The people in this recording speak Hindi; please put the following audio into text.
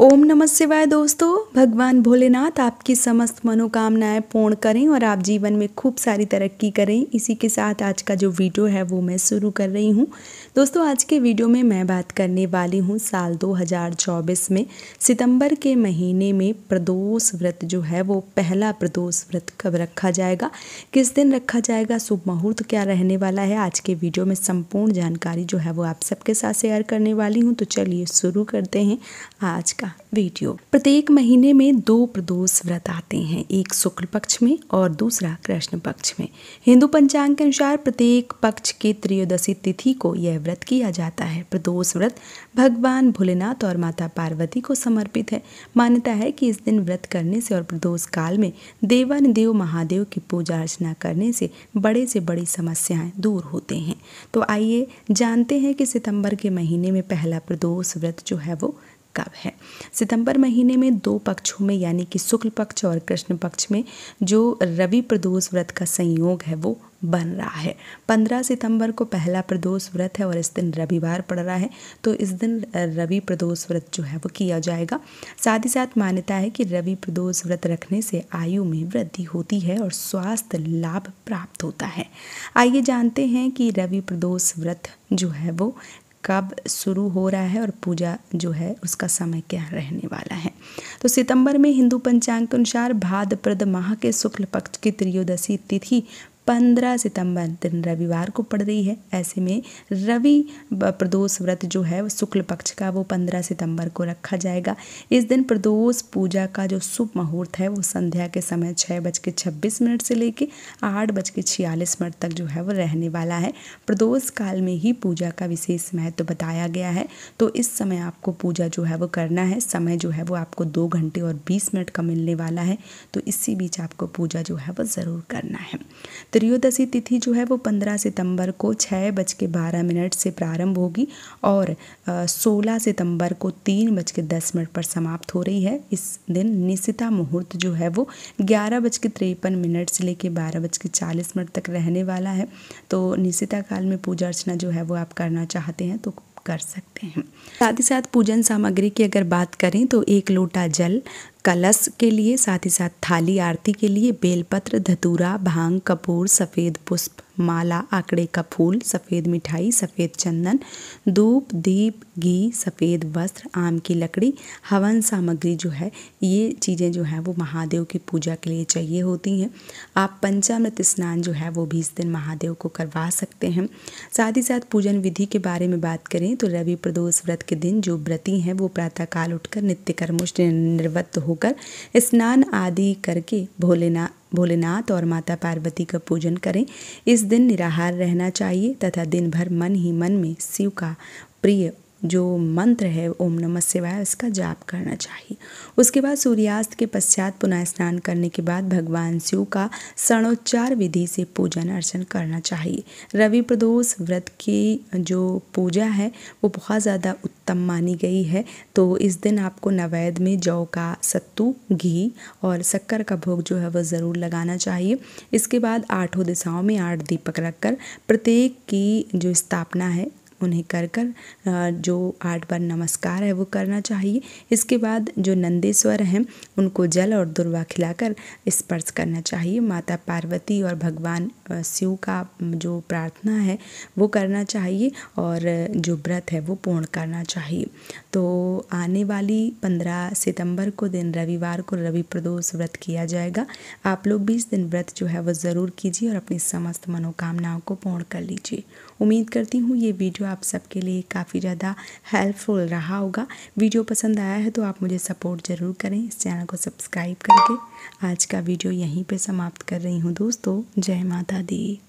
ओम नमः शिवाय दोस्तों भगवान भोलेनाथ आपकी समस्त मनोकामनाएं पूर्ण करें और आप जीवन में खूब सारी तरक्की करें इसी के साथ आज का जो वीडियो है वो मैं शुरू कर रही हूं दोस्तों आज के वीडियो में मैं बात करने वाली हूं साल 2024 में सितंबर के महीने में प्रदोष व्रत जो है वो पहला प्रदोष व्रत कब रखा जाएगा किस दिन रखा जाएगा शुभ मुहूर्त क्या रहने वाला है आज के वीडियो में संपूर्ण जानकारी जो है वो आप सबके साथ शेयर करने वाली हूँ तो चलिए शुरू करते हैं आज का का वीडियो प्रत्येक महीने में दो प्रदोष व्रत आते हैं एक शुक्ल पक्ष में और दूसरा कृष्ण पक्ष में हिंदू पंचांग के अनुसार प्रत्येक पक्ष के त्रयोदशी तिथि को यह व्रत किया जाता है प्रदोष व्रत भगवान भोलेनाथ और माता पार्वती को समर्पित है मान्यता है कि इस दिन व्रत करने से और प्रदोष काल में देवन देव महादेव की पूजा अर्चना करने से बड़े से बड़ी समस्याएं दूर होते हैं तो आइए जानते हैं कि सितंबर के महीने में पहला प्रदोष व्रत जो है वो कब है सितंबर महीने में दो पक्षों में यानी कि शुक्ल पक्ष और कृष्ण पक्ष में जो रवि प्रदोष व्रत का संयोग है वो बन रहा है पंद्रह सितंबर को पहला प्रदोष व्रत है और इस दिन रविवार पड़ रहा है तो इस दिन रवि प्रदोष व्रत जो है वो किया जाएगा साथ ही साथ मान्यता है कि रवि प्रदोष व्रत रखने से आयु में वृद्धि होती है और स्वास्थ्य लाभ प्राप्त होता है आइए जानते हैं कि रवि प्रदोष व्रत जो है वो कब शुरू हो रहा है और पूजा जो है उसका समय क्या रहने वाला है तो सितंबर में हिंदू पंचांग के अनुसार भाद्रप्रद माह के शुक्ल पक्ष की त्रियोदशी तिथि पंद्रह सितंबर दिन रविवार को पड़ रही है ऐसे में रवि प्रदोष व्रत जो है वो शुक्ल पक्ष का वो पंद्रह सितंबर को रखा जाएगा इस दिन प्रदोष पूजा का जो शुभ मुहूर्त है वो संध्या के समय छः बज के छब्बीस मिनट से लेके आठ बज के छियालीस मिनट तक जो है वो रहने वाला है प्रदोष काल में ही पूजा का विशेष महत्व तो बताया गया है तो इस समय आपको पूजा जो है वो करना है समय जो है वो आपको दो घंटे और बीस मिनट का मिलने वाला है तो इसी बीच आपको पूजा जो है वो ज़रूर करना है तो त्रयोदशी तिथि जो है वो पंद्रह सितंबर को छः बज के बारह मिनट से प्रारंभ होगी और सोलह सितंबर को तीन बज के दस मिनट पर समाप्त हो रही है इस दिन निशिता मुहूर्त जो है वो ग्यारह बज के मिनट से लेके बारह बज के चालीस मिनट तक रहने वाला है तो निशिता काल में पूजा अर्चना जो है वो आप करना चाहते हैं तो कर सकते हैं साथ ही साथ पूजन सामग्री की अगर बात करें तो एक लोटा जल कलश के लिए साथ ही साथ थाली आरती के लिए बेलपत्र धतूरा भांग कपूर सफ़ेद पुष्प माला आंकड़े का फूल सफ़ेद मिठाई सफ़ेद चंदन धूप दीप घी सफ़ेद वस्त्र आम की लकड़ी हवन सामग्री जो है ये चीज़ें जो हैं वो महादेव की पूजा के लिए चाहिए होती हैं आप पंचामृत स्नान जो है वो भी इस दिन महादेव को करवा सकते हैं साथ ही साथ पूजन विधि के बारे में बात करें तो रवि प्रदोष व्रत के दिन जो व्रती हैं वो प्रातःकाल उठकर नित्य कर्मुष्ट निर्वृत्त हो होकर स्नान आदि करके भोलेनाथ भोलेनाथ और माता पार्वती का पूजन करें इस दिन निराहार रहना चाहिए तथा दिन भर मन ही मन में शिव का प्रिय जो मंत्र है ओम नमः शिवाय उसका जाप करना चाहिए उसके बाद सूर्यास्त के पश्चात पुनः स्नान करने के बाद भगवान शिव का सणोच्चार विधि से पूजन अर्चन करना चाहिए रवि प्रदोष व्रत की जो पूजा है वो बहुत ज़्यादा उत्तम मानी गई है तो इस दिन आपको नवैद में जौ का सत्तू घी और शक्कर का भोग जो है वह ज़रूर लगाना चाहिए इसके बाद आठों दिशाओं में आठ दीपक रखकर प्रत्येक की जो स्थापना है उन्हें कर कर जो आठ बार नमस्कार है वो करना चाहिए इसके बाद जो नंदेश्वर हैं उनको जल और दुर्वा खिलाकर स्पर्श करना चाहिए माता पार्वती और भगवान शिव का जो प्रार्थना है वो करना चाहिए और जो व्रत है वो पूर्ण करना चाहिए तो आने वाली पंद्रह सितंबर को दिन रविवार को रवि प्रदोष व्रत किया जाएगा आप लोग बीस दिन व्रत जो है वो ज़रूर कीजिए और अपनी समस्त मनोकामनाओं को पूर्ण कर लीजिए उम्मीद करती हूँ ये वीडियो आप सबके लिए काफ़ी ज़्यादा हेल्पफुल रहा होगा वीडियो पसंद आया है तो आप मुझे सपोर्ट ज़रूर करें इस चैनल को सब्सक्राइब करके आज का वीडियो यहीं पे समाप्त कर रही हूँ दोस्तों जय माता दी